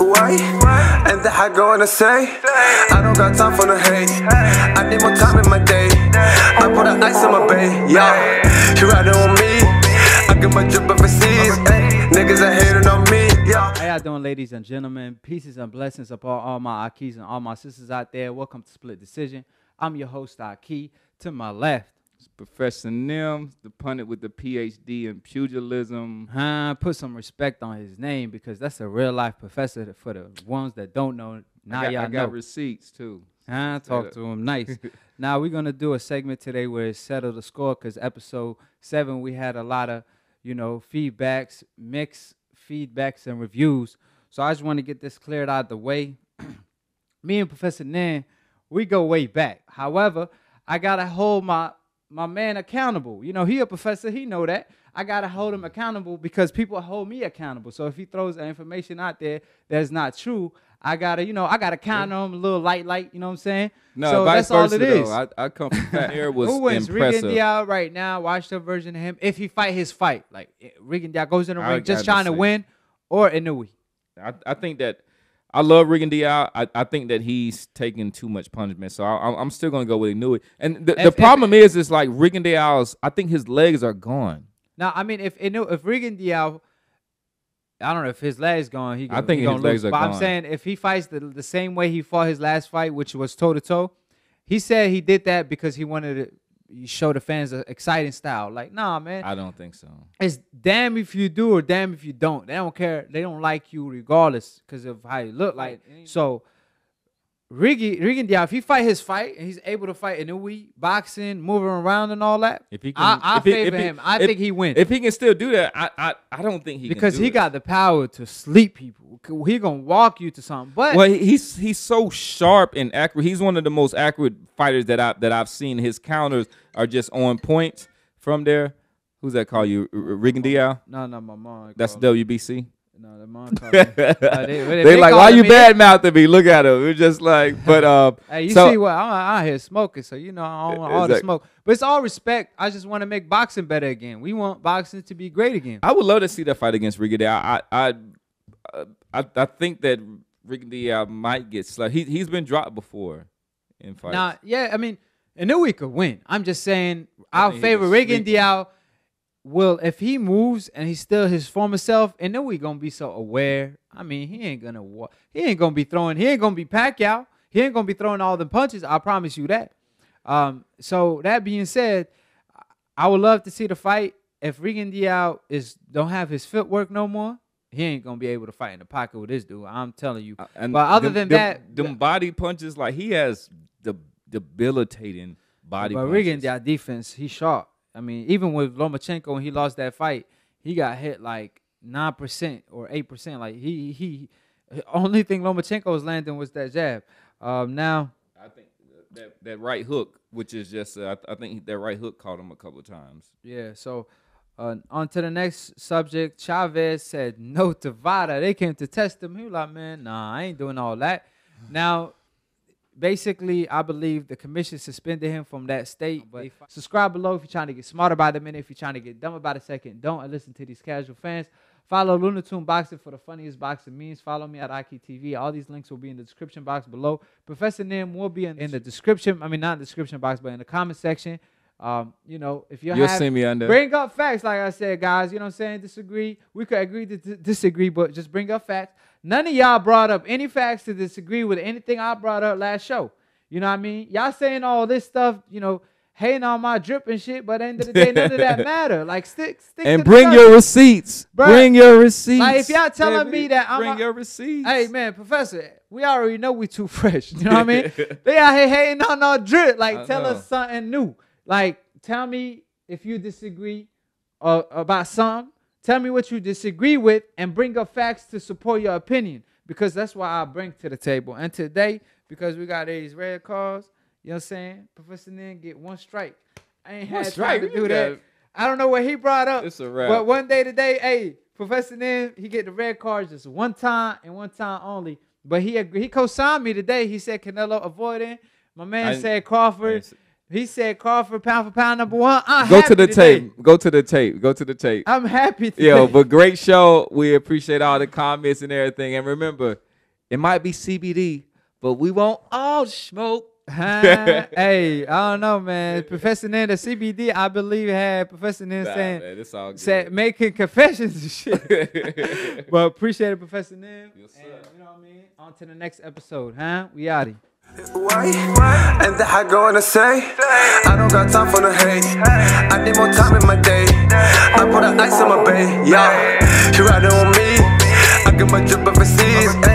Why? Ain't that I gonna say? I don't got time for no hate. I need more time in my day. I put an ice in my bay. Yeah, She riding on me. I get my drip overseas. Ay, niggas are hating on me. Yeah. How y'all doing, ladies and gentlemen? Pieces and blessings upon all my Akis and all my sisters out there. Welcome to Split Decision. I'm your host, Aki. To my left, Professor Nims, the pundit with the PhD in pugilism. Huh, put some respect on his name because that's a real life professor for the ones that don't know. Now I got, y'all I got know. receipts too. Huh, talk to him. Nice. now we're gonna do a segment today where it's settle the score because episode seven we had a lot of you know feedbacks, mixed feedbacks and reviews. So I just want to get this cleared out of the way. Me and Professor Nan, we go way back. However, I gotta hold my my man accountable. You know, he a professor, he know that. I gotta hold him accountable because people hold me accountable. So if he throws information out there that's not true, I gotta, you know, I gotta count on him a little light, light. You know what I'm saying? No, so that's all it is. Though, I, I come from Fat Air was Who wins? Regan Dial right now, watch the version of him. If he fight his fight, like eh, Regan Dial goes in the I ring just trying to win, or Inui. I, I think that I love Regan I, I think that he's taking too much punishment, so I, am still gonna go with Inui. And the, if, the problem if, is, is like Regan Dial's. I think his legs are gone. Now, I mean, if Inu, if Regan Dial, I don't know if his legs gone. He, I think he his legs lose. are but gone. I'm saying if he fights the, the same way he fought his last fight, which was toe to toe, he said he did that because he wanted you show the fans an exciting style. Like, nah, man. I don't think so. It's damn if you do or damn if you don't. They don't care. They don't like you regardless because of how you look like. so Riggy, Riggy, yeah, if he fight his fight and he's able to fight in the week, boxing, moving around and all that, if he can, I, I if favor he, if him. He, I if, think he wins. If he can still do that, I I, I don't think he because he it. got the power to sleep people. He gonna walk you to something. But well, he's he's so sharp and accurate. He's one of the most accurate fighters that I that I've seen. His counters are just on point from there. Who's that call you? Riggy Diao? No, no, my mom. That's WBC. No, the mom Uh, they, they, they like, why you bad mouthing me? Look at him. It's just like, but um. hey, you so, see what? I'm out here smoking, so you know I don't want all exactly. the smoke. But it's all respect. I just want to make boxing better again. We want boxing to be great again. I would love to see that fight against Rigaday. I I I, I, I think that Rigaday might get slow. He he's been dropped before in fights. Nah, yeah, I mean, and knew we could win. I'm just saying, I favor favorite Rigaday well, if he moves and he's still his former self, and then we gonna be so aware. I mean, he ain't gonna he ain't gonna be throwing he ain't gonna be Pacquiao. He ain't gonna be throwing all the punches. I promise you that. Um, so that being said, I would love to see the fight. If Regan Diao is don't have his footwork no more, he ain't gonna be able to fight in the pocket with this dude. I'm telling you. Uh, and but other them, than them, that, them body punches like he has the debilitating body. But punches. Regan Diao defense, he sharp. I mean, even with Lomachenko when he lost that fight, he got hit like nine percent or eight percent. Like he he, only thing Lomachenko was landing was that jab. Um, now I think that that right hook, which is just uh, I, I, think that right hook caught him a couple times. Yeah. So uh, on to the next subject. Chavez said no to Vada. They came to test him. He was like, man, nah, I ain't doing all that. now basically, I believe the commission suspended him from that state. But subscribe below if you're trying to get smarter by the minute. If you're trying to get dumb by the second, don't listen to these casual fans. Follow Luna Boxing for the funniest boxing memes. Follow me at Aki TV. All these links will be in the description box below. Professor Nim will be in, in the description. I mean, not in the description box, but in the comment section. Um, you know, if you you'll have, see me under bring up facts, like I said, guys. You know what I'm saying? Disagree. We could agree to d- disagree, but just bring up facts. None of y'all brought up any facts to disagree with anything I brought up last show. You know what I mean? Y'all saying all this stuff, you know, hating on my drip and shit, but end of the day, none of that matter. Like stick, stick. And bring your receipts. Bruh, bring your receipts. Like if y'all telling Baby, me that I'm bring a, your receipts. Hey man, Professor, we already know we too fresh. You know what I mean? They out here hating on our drip. Like I tell know. us something new. Like, tell me if you disagree uh, about some. Tell me what you disagree with and bring up facts to support your opinion because that's what I bring to the table. And today, because we got these red cards, you know what I'm saying? Professor Nin get one strike. I ain't had strike. time to do that. I don't know what he brought up. It's a wrap. But one day today, hey, Professor Nin, he get the red cards just one time and one time only. But he agreed. He co-signed me today. He said Canelo avoiding. My man I, said Crawford. He said, "Call for pound for pound number one." I'm go to the today. tape. Go to the tape. Go to the tape. I'm happy. Today. Yo, but great show. We appreciate all the comments and everything. And remember, it might be CBD, but we won't all smoke. hey, I don't know, man. Professor Nin, the CBD, I believe, had Professor Nin nah, saying, man, it's all good. Said, making confessions and shit. but appreciate it, Professor Nin. Yes, sir. And, you know what I mean? On to the next episode, huh? We outie. Why? And that I gonna say I don't got time for no hate I need more time in my day I put an ice in my bay Yeah, she riding on me I get my drip overseas eh.